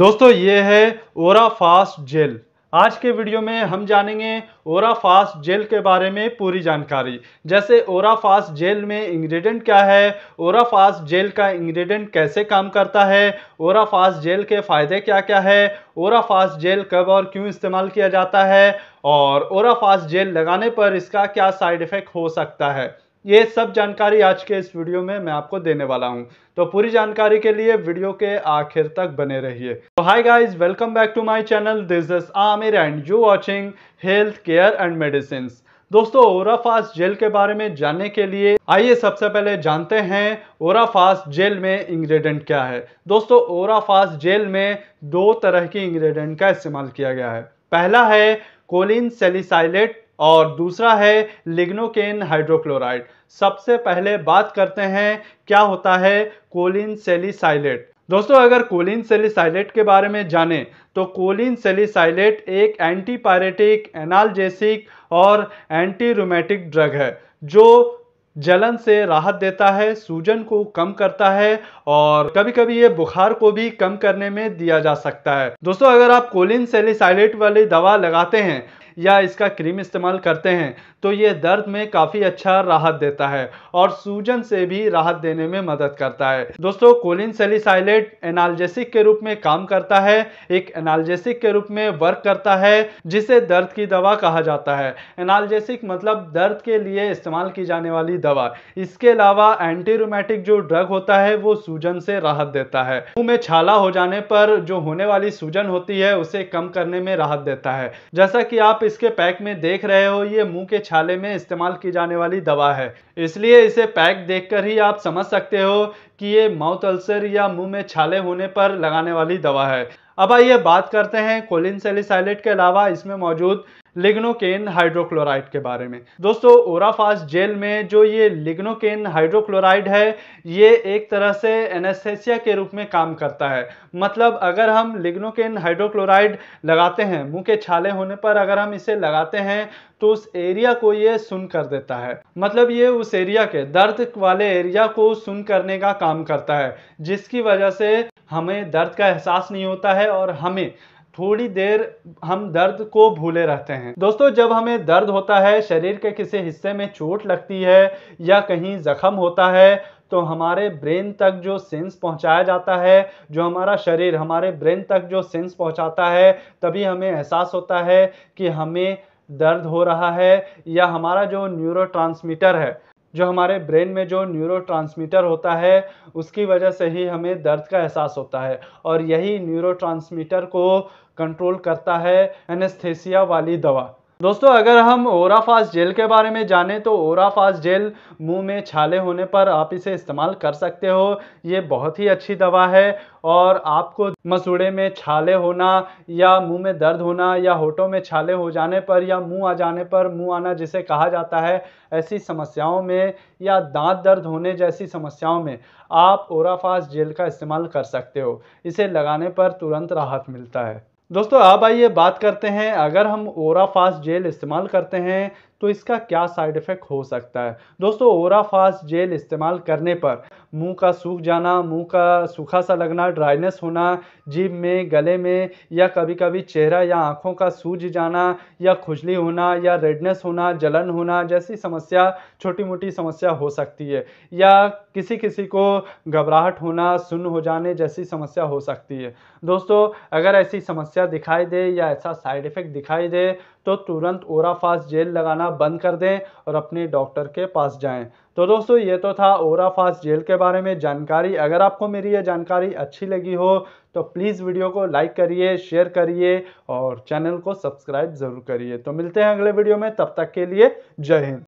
दोस्तों ये है ओरा फास्ट जेल आज के वीडियो में हम जानेंगे ओरा फास्ट जेल के बारे में पूरी जानकारी जैसे ओरा फास्ट जेल में इंग्रेडिएंट क्या है ओरा फास्ट जेल का इंग्रेडिएंट कैसे काम करता है ओरा फास्ट जेल के फ़ायदे क्या क्या है ओरा फास्ट जेल कब और क्यों इस्तेमाल किया जाता है और ओरा फास्ट जेल लगाने पर इसका क्या साइड इफ़ेक्ट हो सकता है ये सब जानकारी आज के इस वीडियो में मैं आपको देने वाला हूँ तो पूरी जानकारी के लिए वीडियो के आखिर तक बने रहिए तो hi guys welcome back to my channel this is Aamir and you watching health care and medicine दोस्तों ओराफास्ट जेल के बारे में जानने के लिए आइए सबसे पहले जानते हैं ओराफास्ट जेल में इंग्रेडिएंट क्या है दोस्तों ओराफास जेल में दो तरह की इंग्रेडिएंट का इस्तेमाल किया गया है पहला है कोलिन सेलिसाइलेट और दूसरा है लिग्नोकेन हाइड्रोक्लोराइड सबसे पहले बात करते हैं क्या होता है कोलिन सेलिसाइलेट दोस्तों अगर कोलिन सेलिसाइलेट के बारे में जाने तो कोलिन सेलिसाइलेट एक एंटीपायरेटिक एनालजेसिक और एंटी रोमेटिक ड्रग है जो जलन से राहत देता है सूजन को कम करता है और कभी कभी ये बुखार को भी कम करने में दिया जा सकता है दोस्तों अगर आप कोलिन सेलिसाइलेट वाली दवा लगाते हैं या इसका क्रीम इस्तेमाल करते हैं तो ये दर्द में काफ़ी अच्छा राहत देता है और सूजन से भी राहत देने में मदद करता है दोस्तों कोलिन सेलिसाइलेट एनाल्जेसिक के रूप में काम करता है एक एनाल्जेसिक के रूप में वर्क करता है जिसे दर्द की दवा कहा जाता है एनाल्जेसिक मतलब दर्द के लिए इस्तेमाल की जाने वाली दवा इसके अलावा एंटी रोमैटिक जो ड्रग होता है वो सूजन से राहत देता है मुंह में छाला हो जाने पर जो होने वाली सूजन होती है उसे कम करने में राहत देता है जैसा कि आप इसके पैक में देख रहे हो ये मुंह के छाले में इस्तेमाल की जाने वाली दवा है इसलिए इसे पैक देखकर ही आप समझ सकते हो कि ये माउथ अल्सर या मुंह में छाले होने पर लगाने वाली दवा है अब आइए बात करते हैं कोलिन सेलिसाइलेट के अलावा इसमें मौजूद लिग्नोकेन हाइड्रोक्लोराइड के बारे में दोस्तों ओराफास जेल में जो ये लिग्नोकेन हाइड्रोक्लोराइड है ये एक तरह से एनेस्थेसिया के रूप में काम करता है मतलब अगर हम लिग्नोकेन हाइड्रोक्लोराइड लगाते हैं मुंह के छाले होने पर अगर हम इसे लगाते हैं तो उस एरिया को ये सुन कर देता है मतलब ये उस एरिया के दर्द वाले एरिया को सुन करने का काम करता है जिसकी वजह से हमें दर्द का एहसास नहीं होता है और हमें थोड़ी देर हम दर्द को भूले रहते हैं दोस्तों जब हमें दर्द होता है शरीर के किसी हिस्से में चोट लगती है या कहीं जख्म होता है तो हमारे ब्रेन तक जो सेंस पहुंचाया जाता है जो हमारा शरीर हमारे ब्रेन तक जो सेंस पहुंचाता है तभी हमें एहसास होता है कि हमें दर्द हो रहा है या हमारा जो न्यूरो है जो हमारे ब्रेन में जो न्यूरो होता है उसकी वजह से ही हमें दर्द का एहसास होता है और यही न्यूरो को कंट्रोल करता है एनेस्थेसिया वाली दवा दोस्तों अगर हम ओराफास जेल के बारे में जाने तो ओराफास जेल मुंह में छाले होने पर आप इसे इस्तेमाल कर सकते हो ये बहुत ही अच्छी दवा है और आपको मसूड़े में छाले होना या मुंह में दर्द होना या होठों में छाले हो जाने पर या मुंह आ जाने पर मुंह आना जिसे कहा जाता है ऐसी समस्याओं में या दांत दर्द होने जैसी समस्याओं में आप ओराफास जेल का इस्तेमाल कर सकते हो इसे लगाने पर तुरंत राहत मिलता है दोस्तों अब आइए बात करते हैं अगर हम ओरा फास्ट जेल इस्तेमाल करते हैं तो इसका क्या साइड इफ़ेक्ट हो सकता है दोस्तों ओराफास्ट जेल इस्तेमाल करने पर मुंह का सूख जाना मुंह का सूखा सा लगना ड्राइनेस होना जीभ में गले में या कभी कभी चेहरा या आँखों का सूज जाना या खुजली होना या रेडनेस होना जलन होना जैसी समस्या छोटी मोटी समस्या हो सकती है या किसी किसी को घबराहट होना सुन्न हो जाने जैसी समस्या हो सकती है दोस्तों अगर ऐसी समस्या दिखाई दे या ऐसा साइड इफ़ेक्ट दिखाई दे तो तुरंत ओराफास्ट जेल लगाना बंद कर दें और अपने डॉक्टर के पास जाएं तो दोस्तों ये तो था ओराफास्ट जेल के बारे में जानकारी अगर आपको मेरी ये जानकारी अच्छी लगी हो तो प्लीज़ वीडियो को लाइक करिए शेयर करिए और चैनल को सब्सक्राइब ज़रूर करिए तो मिलते हैं अगले वीडियो में तब तक के लिए जय हिंद